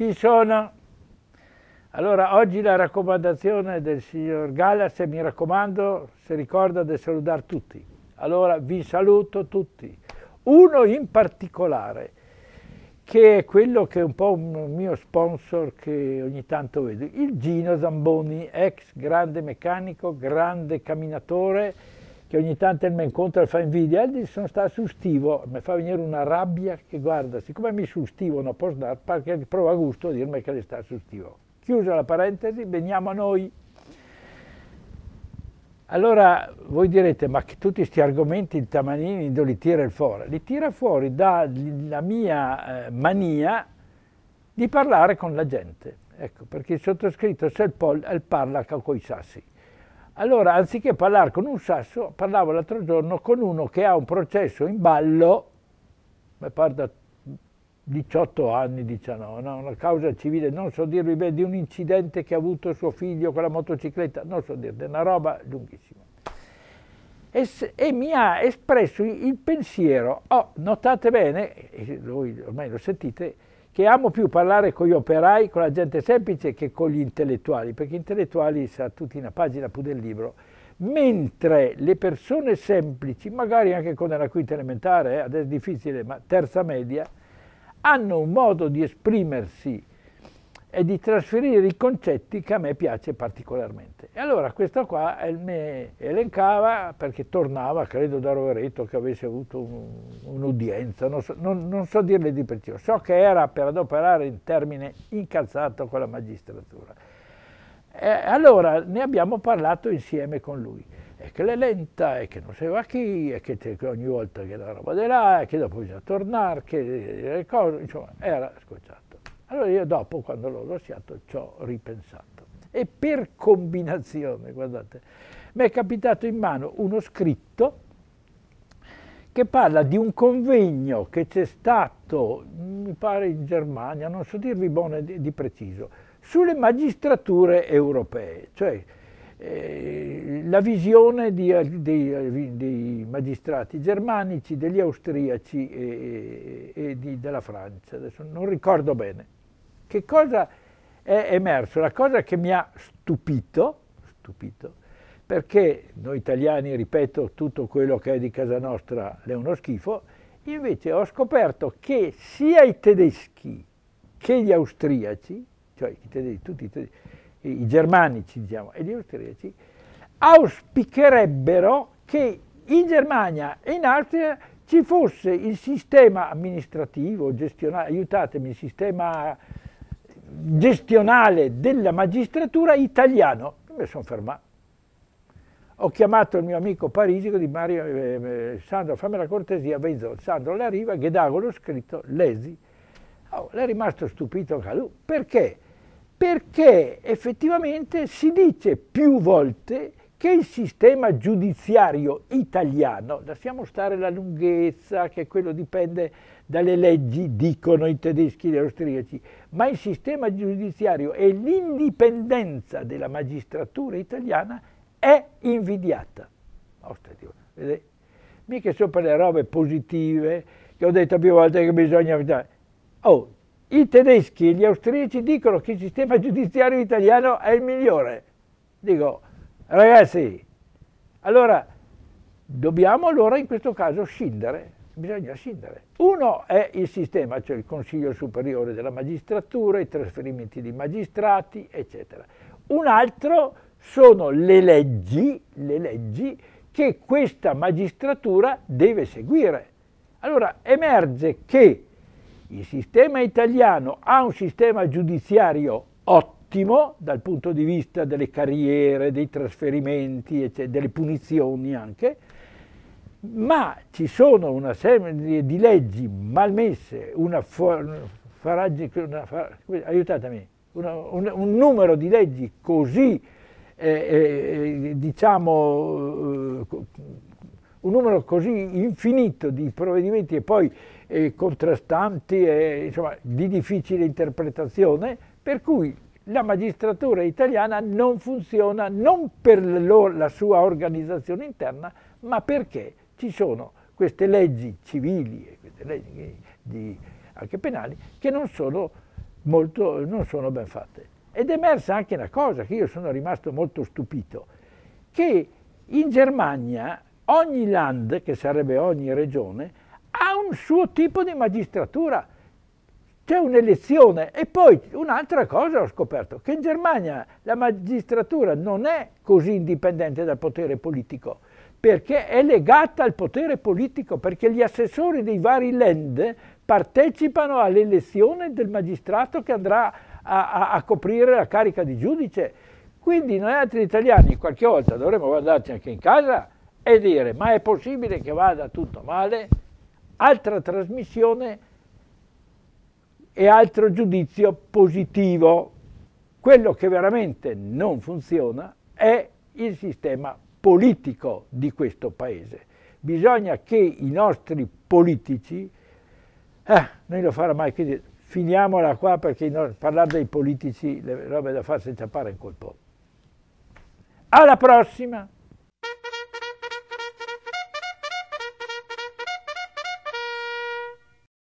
Ci sono. Allora, oggi la raccomandazione del signor Gallas, e mi raccomando, si ricorda di salutare tutti. Allora, vi saluto tutti. Uno in particolare, che è quello che è un po' un mio sponsor che ogni tanto vedo, il Gino Zamboni, ex grande meccanico, grande camminatore, che ogni tanto mi incontra e fa invidia, e sono stato su Stivo, mi fa venire una rabbia che guarda, siccome mi su Stivo non posso dare, perché prova gusto a dirmi che le sta su Stivo. Chiusa la parentesi, veniamo a noi. Allora voi direte, ma che tutti questi argomenti il Tamanini dove li tira fuori? Li tira fuori dalla mia eh, mania di parlare con la gente. Ecco, perché il sottoscritto se il Selpol eh, parla con i sassi. Allora, anziché parlare con un sasso, parlavo l'altro giorno con uno che ha un processo in ballo, mi pare da 18 anni, 19, no? una causa civile, non so dirvi bene, di un incidente che ha avuto suo figlio con la motocicletta, non so dirvi, è una roba lunghissima. E, e, mi ha espresso il pensiero, oh, notate bene, e voi ormai lo sentite, che amo più parlare con gli operai, con la gente semplice che con gli intellettuali, perché gli intellettuali sa tutti una pagina più del libro, mentre le persone semplici, magari anche con la quinta elementare, eh, adesso è difficile, ma terza media, hanno un modo di esprimersi è di trasferire i concetti che a me piace particolarmente. E allora questa qua eh, mi elencava, perché tornava, credo da Rovereto, che avesse avuto un'udienza, un non, so, non, non, so, dirle di preciso, so che era per adoperare il termine incazzato con la magistratura. E allora ne abbiamo parlato insieme con lui e che l'è lenta, e che non si va chi, e che ogni volta che la roba di là, e che dopo bisogna tornare, che le cose, insomma, era scocciato. Allora io dopo, quando l'ho lasciato, ci ho ripensato. E per combinazione, guardate, mi è capitato in mano uno scritto che parla di un convegno che c'è stato, mm, mi pare in Germania, non so dirvi bene di preciso, sulle magistrature europee, cioè eh, la visione di, dei, dei, magistrati germanici, degli austriaci e, e, e di, della Francia, adesso non ricordo bene. Che cosa è emerso? La cosa che mi ha stupito, stupito, perché noi italiani, ripeto, tutto quello che è di casa nostra è uno schifo, invece ho scoperto che sia i tedeschi che gli austriaci, cioè i tedeschi, tutti i, tedeschi, i germanici diciamo, e gli austriaci, auspicherebbero che in Germania e in Austria ci fosse il sistema amministrativo, gestionale, aiutatemi, il sistema gestionale della magistratura italiano. Mi sono fermato. Ho chiamato il mio amico parisico di Mario, eh, eh Sandro, fammi la cortesia, vedo Sandro le arriva, Ghedago l'ho scritto, lesi. Oh, l'è rimasto stupito Calù. Perché? Perché effettivamente si dice più volte che il sistema giudiziario italiano, lasciamo stare la lunghezza, che quello dipende dalle leggi, dicono i tedeschi e gli austriaci, ma il sistema giudiziario e l'indipendenza della magistratura italiana è invidiata. Ostia, Dio, mica sono per le robe positive che ho detto più volte che bisogna... Oh, i tedeschi e gli austriaci dicono che il sistema giudiziario italiano è il migliore. Dico, Ragazzi, allora dobbiamo allora in questo caso scindere, bisogna scindere. Uno è il sistema, cioè il Consiglio Superiore della Magistratura, i trasferimenti di magistrati, eccetera. Un altro sono le leggi, le leggi che questa magistratura deve seguire. Allora emerge che il sistema italiano ha un sistema giudiziario ottimo, ottimo dal punto di vista delle carriere, dei trasferimenti, eccetera, delle punizioni anche, ma ci sono una serie di leggi malmesse, una, faraggi, una, aiutatemi, una, un, un, numero di leggi così, eh, eh, diciamo, eh, un numero così infinito di provvedimenti e poi eh, contrastanti e insomma, di difficile interpretazione, per cui la magistratura italiana non funziona non per la sua organizzazione interna, ma perché ci sono queste leggi civili e queste leggi di, anche penali che non sono, molto, non sono ben fatte. Ed è emersa anche una cosa che io sono rimasto molto stupito, che in Germania ogni land, che sarebbe ogni regione, ha un suo tipo di magistratura c'è un'elezione. E poi un'altra cosa ho scoperto, che in Germania la magistratura non è così indipendente dal potere politico, perché è legata al potere politico, perché gli assessori dei vari land partecipano all'elezione del magistrato che andrà a, a, a, coprire la carica di giudice. Quindi noi altri italiani qualche volta dovremmo guardarci anche in casa e dire ma è possibile che vada tutto male? Altra trasmissione e altro giudizio positivo. Quello che veramente non funziona è il sistema politico di questo paese. Bisogna che i nostri politici, eh, noi lo farà mai, quindi finiamola qua perché no, parlare dei politici le robe da fare senza intappare in colpo. Alla prossima!